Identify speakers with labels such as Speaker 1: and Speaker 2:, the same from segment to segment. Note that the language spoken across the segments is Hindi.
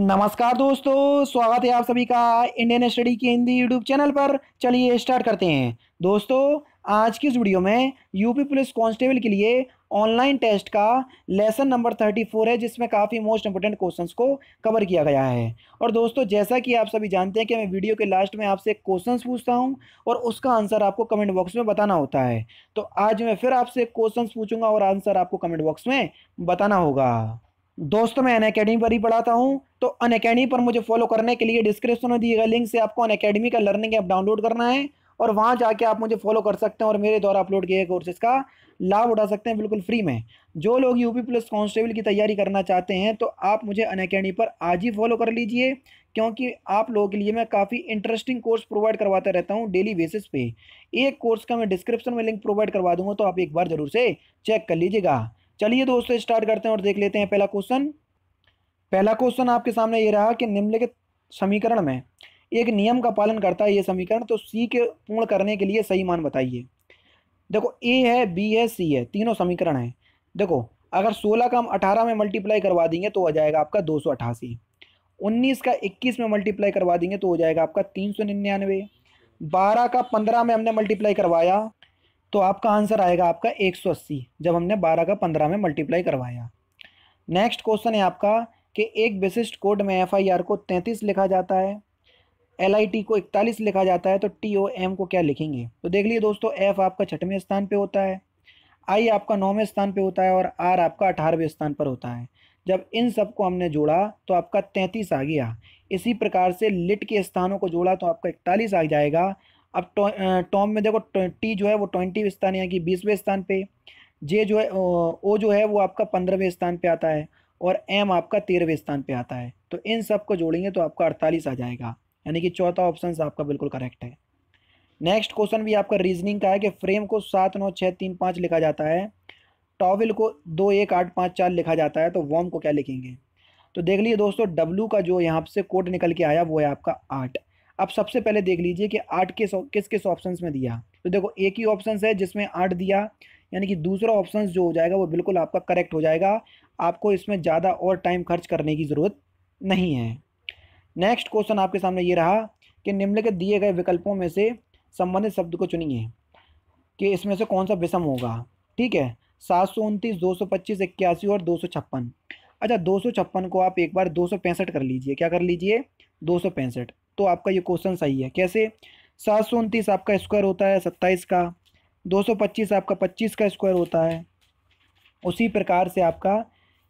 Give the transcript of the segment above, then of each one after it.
Speaker 1: नमस्कार दोस्तों स्वागत है आप सभी का इंडियन स्टडी के हिंदी यूट्यूब चैनल पर चलिए स्टार्ट करते हैं दोस्तों आज की इस वीडियो में यूपी पुलिस कांस्टेबल के लिए ऑनलाइन टेस्ट का लेसन नंबर थर्टी फोर है जिसमें काफ़ी मोस्ट इंपोर्टेंट क्वेश्चंस को कवर किया गया है और दोस्तों जैसा कि आप सभी जानते हैं कि मैं वीडियो के लास्ट में आपसे क्वेश्चंस पूछता हूं और उसका आंसर आपको कमेंट बॉक्स में बताना होता है तो आज मैं फिर आपसे क्वेश्चन पूछूंगा और आंसर आपको कमेंट बॉक्स में बताना होगा दोस्तों मैं अन अकेडमी पर ही पढ़ाता हूँ तो अन पर मुझे फॉलो करने के लिए डिस्क्रिप्शन में दिए गए लिंक से आपको अन अकेडमी का लर्निंग ऐप डाउनलोड करना है और वहाँ जाके आप मुझे फॉलो कर सकते हैं और मेरे द्वारा अपलोड किए गए कोर्सेज़ का लाभ उठा सकते हैं बिल्कुल फ्री में जो लोग यूपी पुलिस कॉन्स्टेबल की तैयारी करना चाहते हैं तो आप मुझे अन पर आज ही फॉलो कर लीजिए क्योंकि आप लोगों के लिए मैं काफ़ी इंटरेस्टिंग कोर्स प्रोवाइड करवाता रहता हूँ डेली बेसिस पे एक कोर्स का मैं डिस्क्रिप्शन में लिंक प्रोवाइड करवा दूँगा तो आप एक बार ज़रूर से चेक कर लीजिएगा चलिए दोस्तों स्टार्ट करते हैं और देख लेते हैं पहला क्वेश्चन पहला क्वेश्चन आपके सामने ये रहा कि निम्नलिखित समीकरण में एक नियम का पालन करता है ये समीकरण तो सी के पूर्ण करने के लिए सही मान बताइए देखो ए है बी है सी है तीनों समीकरण हैं देखो अगर 16 का हम 18 में मल्टीप्लाई करवा देंगे तो हो जाएगा आपका दो सौ अठासी उन्नीस का 21 में मल्टीप्लाई करवा देंगे तो हो जाएगा आपका तीन सौ निन्यानवे बारह का पंद्रह में हमने मल्टीप्लाई करवाया तो आपका आंसर आएगा आपका 180 जब हमने 12 का 15 में मल्टीप्लाई करवाया नेक्स्ट क्वेश्चन है आपका कि एक विशिष्ट कोड में एफआईआर को 33 लिखा जाता है एलआईटी को 41 लिखा जाता है तो टीओएम को क्या लिखेंगे तो देख लिए दोस्तों एफ आपका छठवें स्थान पे होता है आई आपका नौवें स्थान पर होता है और आर आपका अठारहवें स्थान पर होता है जब इन सब को हमने जोड़ा तो आपका तैंतीस आ गया इसी प्रकार से लिट के स्थानों को जोड़ा तो आपका इकतालीस आ जाएगा अब टॉम में देखो टी जो है वो ट्वेंटी स्थान यानी कि बीसवें स्थान पे जे जो है ओ जो है वो आपका पंद्रहवें स्थान पे आता है और एम आपका तेरहवें स्थान पे आता है तो इन सब को जोड़ेंगे तो आपका अड़तालीस आ जाएगा यानी कि चौथा ऑप्शन आपका बिल्कुल करेक्ट है नेक्स्ट क्वेश्चन भी आपका रीजनिंग का है कि फ्रेम को सात नौ छः तीन पाँच लिखा जाता है टॉविल को दो एक आठ पाँच चार लिखा जाता है तो वॉम को क्या लिखेंगे तो देख लीजिए दोस्तों डब्लू का जो यहाँ से कोड निकल के आया वो है आपका आठ अब सबसे पहले देख लीजिए कि आठ किस किस किस ऑप्शन में दिया तो देखो एक ही ऑप्शन है जिसमें आठ दिया यानी कि दूसरा ऑप्शन जो हो जाएगा वो बिल्कुल आपका करेक्ट हो जाएगा आपको इसमें ज़्यादा और टाइम खर्च करने की ज़रूरत नहीं है नेक्स्ट क्वेश्चन आपके सामने ये रहा कि निम्नलिखित दिए गए विकल्पों में से संबंधित शब्द को चुनिए कि इसमें से कौन सा विषम होगा ठीक है सात सौ उनतीस दो सौ पच्चीस इक्यासी और दो सौ छप्पन अच्छा दो सौ छप्पन को आप एक बार दो सौ पैंसठ कर लीजिए क्या कर लीजिए दो सौ पैंसठ तो आपका ये क्वेश्चन सही है कैसे सात सौ उनतीस आपका स्क्वायर होता है सत्ताईस का दो सौ पच्चीस आपका पच्चीस का स्क्वायर होता है उसी प्रकार से आपका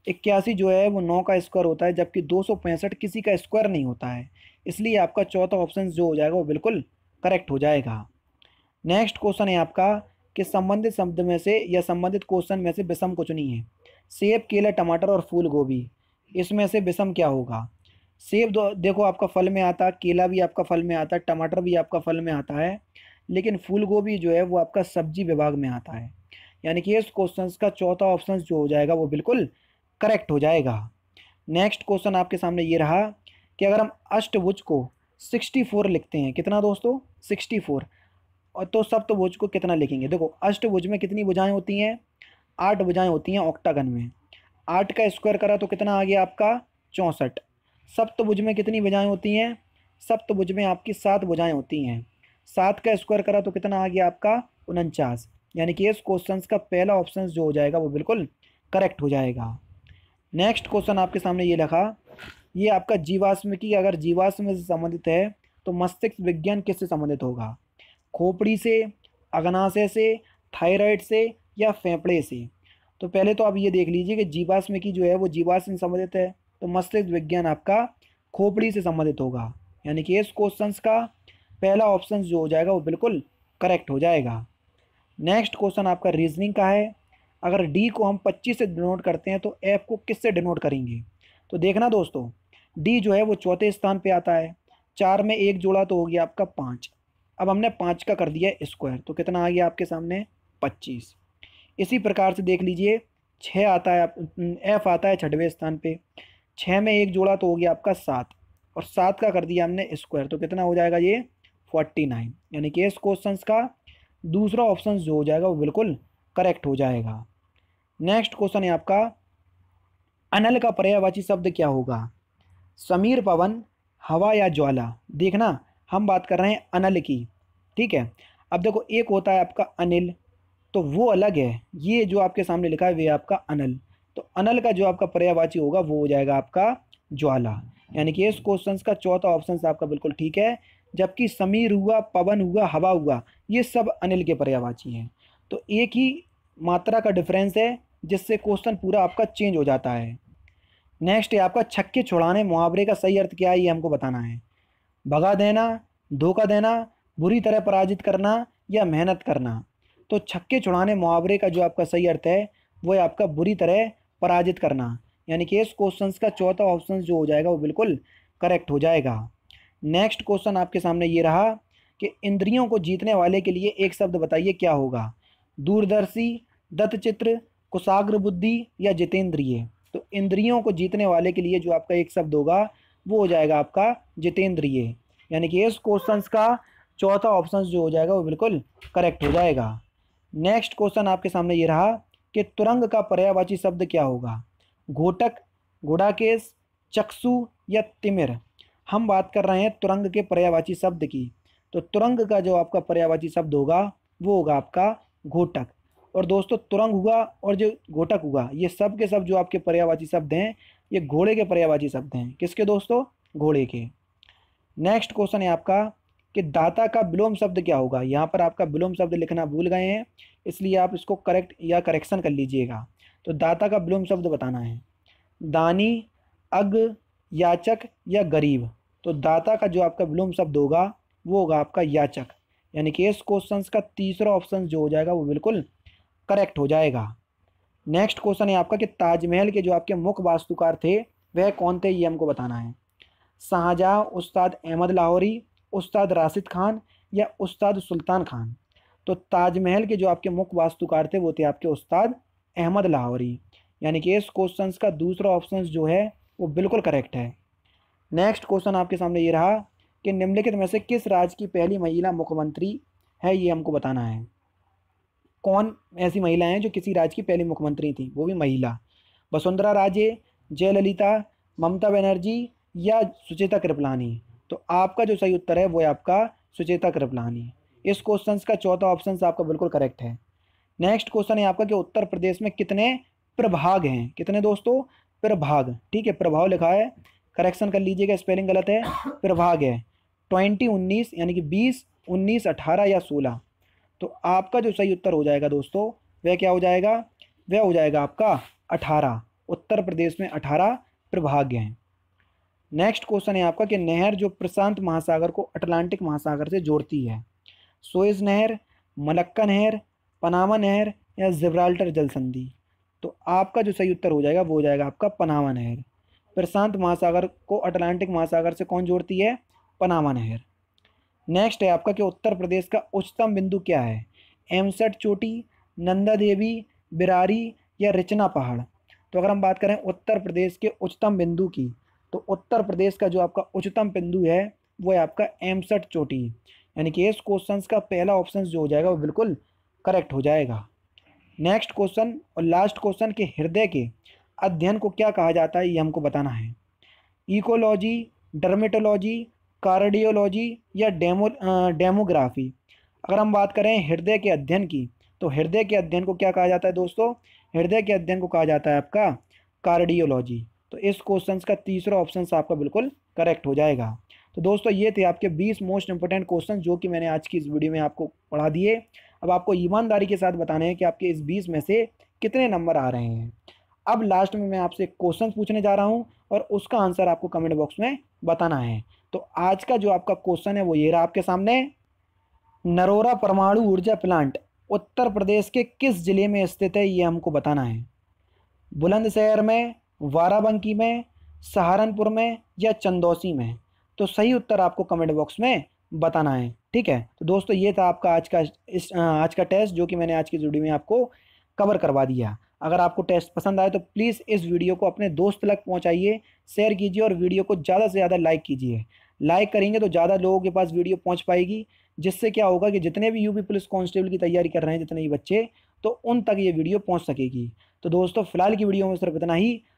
Speaker 1: इक्यासी जो है वो नौ का स्क्वायर होता है जबकि दो सौ पैंसठ किसी का स्क्वायर नहीं होता है इसलिए आपका चौथा ऑप्शन जो हो जाएगा वो बिल्कुल करेक्ट हो जाएगा नेक्स्ट क्वेश्चन है आपका कि संबंधित शब्द में से या संबंधित क्वेश्चन में से विषम कुछ नहीं है सेब केला टमाटर और फूल गोभी इसमें से विषम क्या होगा सेब दो देखो आपका फल में आता केला भी आपका फल में आता टमाटर भी आपका फल में आता है लेकिन फूल गोभी जो है वो आपका सब्जी विभाग में आता है यानी कि इस क्वेश्चन का चौथा ऑप्शन जो हो जाएगा वो बिल्कुल करेक्ट हो जाएगा नेक्स्ट क्वेश्चन आपके सामने ये रहा कि अगर हम अष्टभुज को सिक्सटी फोर लिखते हैं कितना दोस्तों सिक्सटी फोर और तो सप्तभुज को कितना लिखेंगे देखो अष्टभुज में कितनी बुझाएँ होती हैं आठ बुझाएँ होती हैं ऑक्टागन में आठ का स्क्वायर करा तो कितना आ गया आपका चौंसठ सप्तभुज तो में कितनी भुजाएं होती हैं सप्तभुज तो में आपकी सात भुजाएं होती हैं सात का स्क्वायर करा तो कितना आ गया आपका उनचास यानी कि इस क्वेश्चन का पहला ऑप्शन जो हो जाएगा वो बिल्कुल करेक्ट हो जाएगा नेक्स्ट क्वेश्चन आपके सामने ये लिखा ये आपका जीवाश्म की अगर जीवाश्म से संबंधित है तो मस्तिष्क विज्ञान किससे संबंधित होगा खोपड़ी से अग्नाशय से थायराइड से या फेफड़े से तो पहले तो आप ये देख लीजिए कि जीवाश्म की जो है वो जीवाश्म संबंधित है तो मस्तिष्क विज्ञान आपका खोपड़ी से संबंधित होगा यानी कि इस क्वेश्चन का पहला ऑप्शन जो हो जाएगा वो बिल्कुल करेक्ट हो जाएगा नेक्स्ट क्वेश्चन आपका रीजनिंग का है अगर डी को हम 25 से डिनोट करते हैं तो एफ को किस से डिनोट करेंगे तो देखना दोस्तों डी जो है वो चौथे स्थान पे आता है चार में एक जोड़ा तो हो गया आपका पाँच अब हमने पाँच का कर दिया स्क्वायर तो कितना आ गया आपके सामने पच्चीस इसी प्रकार से देख लीजिए छः आता है एफ आता है छठवें स्थान पे छः में एक जोड़ा तो हो गया आपका सात और सात का कर दिया हमने स्क्वायर तो कितना हो जाएगा ये फोर्टी नाइन यानी कि इस क्वेश्चन का दूसरा ऑप्शन जो हो जाएगा वो बिल्कुल करेक्ट हो जाएगा नेक्स्ट क्वेश्चन है आपका अनल का पर्यायवाची शब्द क्या होगा समीर पवन हवा या ज्वाला देखना हम बात कर रहे हैं अनल की ठीक है अब देखो एक होता है आपका अनिल तो वो अलग है ये जो आपके सामने लिखा है वे आपका अनल तो अनल का जो आपका पर्यावाची होगा वो हो जाएगा आपका ज्वाला यानी कि इस क्वेश्चन का चौथा ऑप्शन आपका बिल्कुल ठीक है जबकि समीर हुआ पवन हुआ हवा हुआ ये सब अनिल के पर्यावाची हैं तो एक ही मात्रा का डिफरेंस है जिससे क्वेश्चन पूरा आपका चेंज हो जाता है नेक्स्ट है आपका छक्के छुड़ाने मुहावरे का सही अर्थ क्या है ये हमको बताना है भगा देना धोखा देना बुरी तरह पराजित करना या मेहनत करना तो छक्के छुड़ाने मुहावरे का जो आपका सही अर्थ है वो है आपका बुरी तरह पराजित करना यानी कि इस क्वेश्चन का चौथा ऑप्शन जो हो जाएगा वो बिल्कुल करेक्ट हो जाएगा नेक्स्ट क्वेश्चन आपके सामने ये रहा कि इंद्रियों को जीतने वाले के लिए एक शब्द बताइए क्या होगा दूरदर्शी दत्तचित्र कुशाग्र बुद्धि या जितेंद्रिय तो इंद्रियों को जीतने वाले के लिए जो आपका एक शब्द होगा वो हो जाएगा आपका जितेंद्रिय यानी कि इस क्वेश्चन का चौथा ऑप्शन जो हो जाएगा वो बिल्कुल करेक्ट हो जाएगा नेक्स्ट क्वेश्चन आपके सामने ये रहा कि तुरंग का पर्यावाची शब्द क्या होगा घोटक घोड़ाकेश चक्षु या तिमिर हम बात कर रहे हैं तुरंग के पर्यावाची शब्द की तो तुरंग का जो आपका पर्यावाची शब्द होगा वो होगा आपका घोटक और दोस्तों तुरंग हुआ और जो घोटक हुआ ये सब के सब जो आपके पर्यावाची शब्द हैं ये घोड़े के पर्यावाची शब्द हैं किसके दोस्तों घोड़े के नेक्स्ट क्वेश्चन है आपका कि दाता का विलोम शब्द क्या होगा यहाँ पर आपका विलोम शब्द लिखना भूल गए हैं इसलिए आप इसको करेक्ट या करेक्शन कर लीजिएगा तो दाता का विलोम शब्द बताना है दानी अग याचक या गरीब तो दाता का जो आपका विलोम शब्द होगा वो होगा आपका याचक यानी कि इस क्वेश्चन का तीसरा ऑप्शन जो हो जाएगा वो बिल्कुल करेक्ट हो जाएगा नेक्स्ट क्वेश्चन है आपका कि ताजमहल के जो आपके मुख्य वास्तुकार थे वह कौन थे ये हमको बताना है शाहजहाँ उस्ताद अहमद लाहौरी उस्ताद राशिद खान या उस्ताद सुल्तान खान तो ताजमहल के जो आपके मुख्य वास्तुकार थे वो थे आपके उस्ताद अहमद लाहौरी यानी कि इस क्वेश्चन का दूसरा ऑप्शन जो है वो बिल्कुल करेक्ट है नेक्स्ट क्वेश्चन आपके सामने ये रहा कि निम्नलिखित में से किस राज्य की पहली महिला मुख्यमंत्री है ये हमको बताना है कौन ऐसी महिला हैं जो किसी राज्य की पहली मुख्यमंत्री थी वो भी महिला वसुंधरा राजे जयललिता ममता बनर्जी या सुचेता कृपलानी तो आपका जो सही उत्तर है वो है आपका सुचेता कृपलानी इस क्वेश्चन का चौथा ऑप्शन आपका बिल्कुल करेक्ट है नेक्स्ट क्वेश्चन है आपका कि उत्तर प्रदेश में कितने प्रभाग हैं कितने दोस्तों प्रभाग ठीक है प्रभाव लिखा है करेक्शन कर लीजिएगा स्पेलिंग गलत है प्रभाग है ट्वेंटी उन्नीस यानी कि बीस उन्नीस अठारह या सोलह तो आपका जो सही उत्तर हो जाएगा दोस्तों वह क्या हो जाएगा वह हो जाएगा आपका अठारह उत्तर प्रदेश में अठारह प्रभाग हैं नेक्स्ट क्वेश्चन है आपका कि नहर जो प्रशांत महासागर को अटलांटिक महासागर से जोड़ती है सोएज नहर मलक्का नहर पनामा नहर या जिब्राल्टर जल संधि तो आपका जो सही उत्तर हो जाएगा वो हो जाएगा आपका पनामा नहर प्रशांत महासागर को अटलांटिक महासागर से कौन जोड़ती है पनामा नहर नेक्स्ट है आपका कि उत्तर प्रदेश का उच्चतम बिंदु क्या है एमसेट चोटी नंदा देवी बिरारी या रिचना पहाड़ तो अगर हम बात करें उत्तर प्रदेश के उच्चतम बिंदु की तो उत्तर प्रदेश का जो आपका उच्चतम बिंदु है वो है आपका एमसठ चोटी यानी कि इस क्वेश्चन का पहला ऑप्शन जो हो जाएगा वो बिल्कुल करेक्ट हो जाएगा नेक्स्ट क्वेश्चन और लास्ट क्वेश्चन के हृदय के अध्ययन को क्या कहा जाता है ये हमको बताना है इकोलॉजी डर्मेटोलॉजी कार्डियोलॉजी या डेमो डेमोग्राफी अगर हम बात करें हृदय के अध्ययन की तो हृदय के अध्ययन को क्या कहा जाता है दोस्तों हृदय के अध्ययन को कहा जाता है आपका कार्डियोलॉजी तो इस क्वेश्चन का तीसरा ऑप्शन आपका बिल्कुल करेक्ट हो जाएगा तो दोस्तों ये थे आपके 20 मोस्ट इंपॉर्टेंट क्वेश्चन जो कि मैंने आज की इस वीडियो में आपको पढ़ा दिए अब आपको ईमानदारी के साथ बताने हैं कि आपके इस 20 में से कितने नंबर आ रहे हैं अब लास्ट में मैं आपसे क्वेश्चन पूछने जा रहा हूँ और उसका आंसर आपको कमेंट बॉक्स में बताना है तो आज का जो आपका क्वेश्चन है वो ये रहा आपके सामने नरोरा परमाणु ऊर्जा प्लांट उत्तर प्रदेश के किस ज़िले में स्थित है ये हमको बताना है बुलंदशहर में वाराबंकी में सहारनपुर में या चंदौसी में तो सही उत्तर आपको कमेंट बॉक्स में बताना है ठीक है तो दोस्तों ये था आपका आज का इस आज का टेस्ट जो कि मैंने आज की वीडियो में आपको कवर करवा दिया अगर आपको टेस्ट पसंद आए तो प्लीज़ इस वीडियो को अपने दोस्त तक पहुंचाइए शेयर कीजिए और वीडियो को ज़्यादा से ज़्यादा लाइक कीजिए लाइक करेंगे तो ज़्यादा लोगों के पास वीडियो पहुँच पाएगी जिससे क्या होगा कि जितने भी यूपी पुलिस कांस्टेबल की तैयारी कर रहे हैं जितने भी बच्चे तो उन तक ये वीडियो पहुँच सकेगी तो दोस्तों फिलहाल की वीडियो में सिर्फ इतना ही